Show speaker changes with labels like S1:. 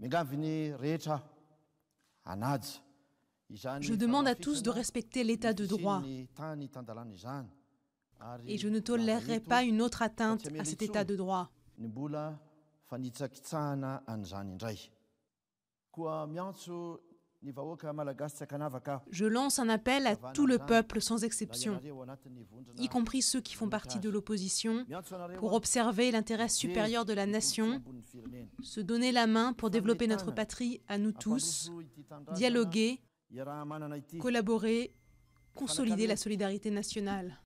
S1: je demande à tous de respecter l'état de droit et je ne tolérerai pas une autre atteinte à cet état de droit. Je lance un appel à tout le peuple sans exception,
S2: y compris ceux qui font partie de l'opposition, pour observer l'intérêt supérieur de la nation, se donner la main pour développer notre patrie à nous tous, dialoguer,
S1: collaborer,
S2: consolider la solidarité nationale.